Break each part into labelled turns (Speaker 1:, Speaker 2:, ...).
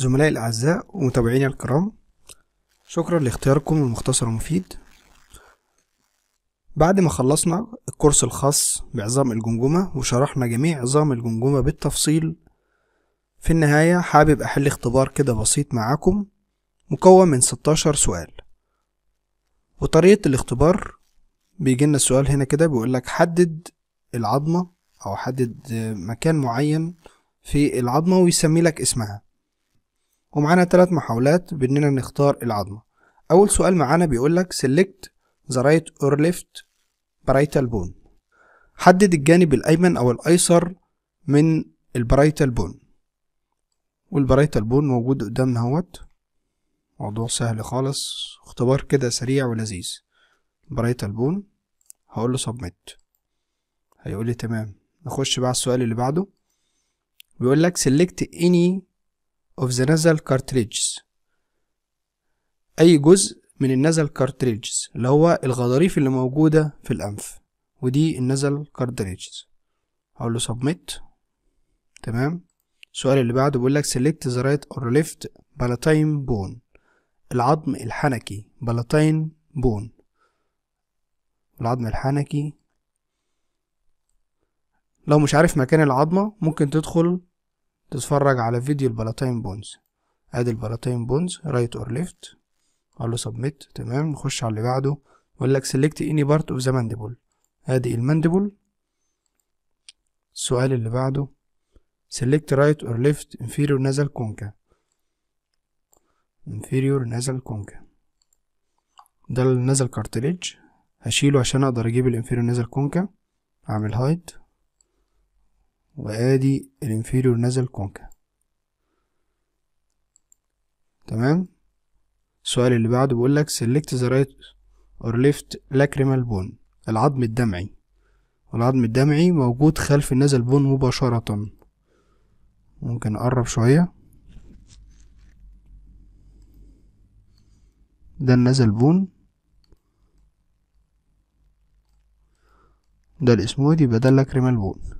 Speaker 1: زملائي الأعزاء ومتابعيني الكرام شكرا لاختياركم المختصر المفيد بعد ما خلصنا الكورس الخاص بعظام الجمجمة وشرحنا جميع عظام الجمجمة بالتفصيل في النهاية حابب أحل اختبار كده بسيط معاكم مكون من 16 سؤال وطريقة الاختبار بيجيلنا السؤال هنا كده بيقولك حدد العظمة أو حدد مكان معين في العظمة ويسمي لك اسمها ومعانا ثلاث محاولات بإننا نختار العظمة أول سؤال معانا بيقولك select the right or left parietal bone حدد الجانب الأيمن أو الأيسر من البرايتال بون والبرايتال بون موجود قدامنا اهوت موضوع سهل خالص اختبار كده سريع ولذيذ البرايتال بون هقول له سبميت هيقول لي تمام نخش بقى على السؤال اللي بعده بيقول لك select any of the nasal cartridges أي جزء من النزل كارتريجز اللي هو الغضاريف اللي موجودة في الأنف ودي النزل كارتريجز هقول له سبميت تمام السؤال اللي بعده بيقول لك select the right or left palatine bone العظم الحنكي palatine bone العظم الحنكي لو مش عارف مكان العظمة ممكن تدخل تتفرج على فيديو البلاتين بونز ادي البلاتين بونز رايت اور ليفت اقول له سبميت تمام نخش على اللي بعده يقول لك سيلكت اني بارت اوف ذا مانديبول ادي المانديبول السؤال اللي بعده سيلكت رايت اور ليفت انفيريور نازل كونكا انفيريور نازل كونكا ده النازل كارتليج هشيله عشان اقدر اجيب الانفيريور نازل كونكا اعمل هايد وادي الانفيريور نازل كونكا تمام السؤال اللي بعده بيقول لك select the right or left lacrimal bone العظم الدمعي والعظم الدمعي موجود خلف النازل بون مباشرة ممكن اقرب شوية ده النازل بون ده الاسمودي يبقى ده اللاكريمال بون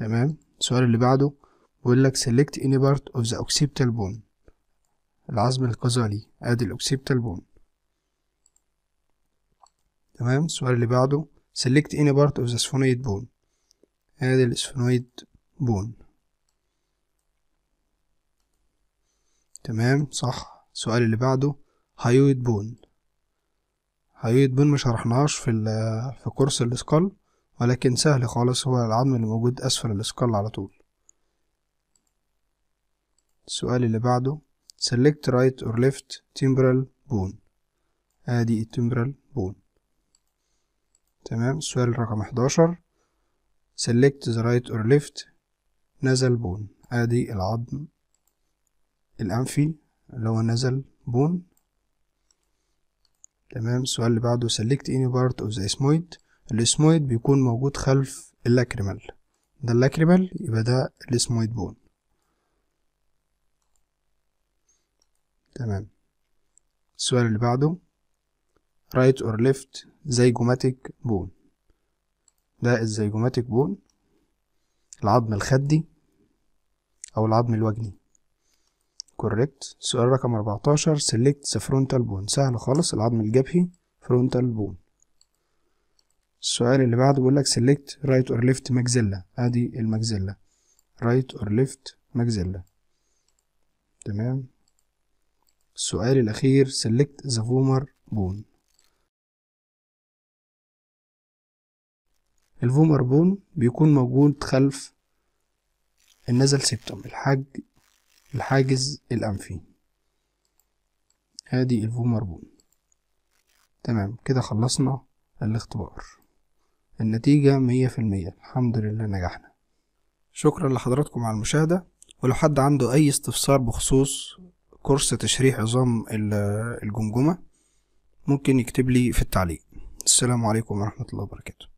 Speaker 1: تمام السؤال اللي بعده بيقول لك select any part of the occipital bone العظم القذالي ادي الاوكسيبتال بون تمام السؤال اللي بعده select any part of the sphenoid bone ادي السفنويد بون تمام صح السؤال اللي بعده هايويد بون هايويد بون مشرحناهاش في في كورس الاسكال ولكن سهل خالص هو العظم اللي موجود أسفل الإسكال على طول السؤال اللي بعده select right or left temporal bone ادي التمبرال بون تمام السؤال رقم 11 select the right or left nasal bone ادي العظم الانفي اللي هو nasal bone تمام السؤال اللي بعده select any part of the ismoid الاسمويد بيكون موجود خلف اللاكريمال ده اللاكريمال يبقى ده الاسمويد بون تمام السؤال اللي بعده رايت اور ليفت زيجوماتيك بون ده الزيجوماتيك بون العظم الخدي او العظم الوجني كوريكت سؤال رقم 14 سيلكت the frontal بون سهل خالص العظم الجبهي frontal بون السؤال اللي بعده بيقول لك سيلكت رايت اور ليفت ماجزيلا ادي الماجزيلا رايت اور ليفت ماجزيلا تمام السؤال الاخير سيلكت ذا فومر بون الفومر بون بيكون موجود خلف النزل سيبتم الحاج الحاجز الانفي ادي الفومر بون تمام كده خلصنا الاختبار النتيجة مية في المية الحمد لله نجحنا شكرا لحضراتكم على المشاهدة ولو حد عنده أي استفسار بخصوص كورس تشريح عظام الجمجمة ممكن يكتب لي في التعليق السلام عليكم ورحمة الله وبركاته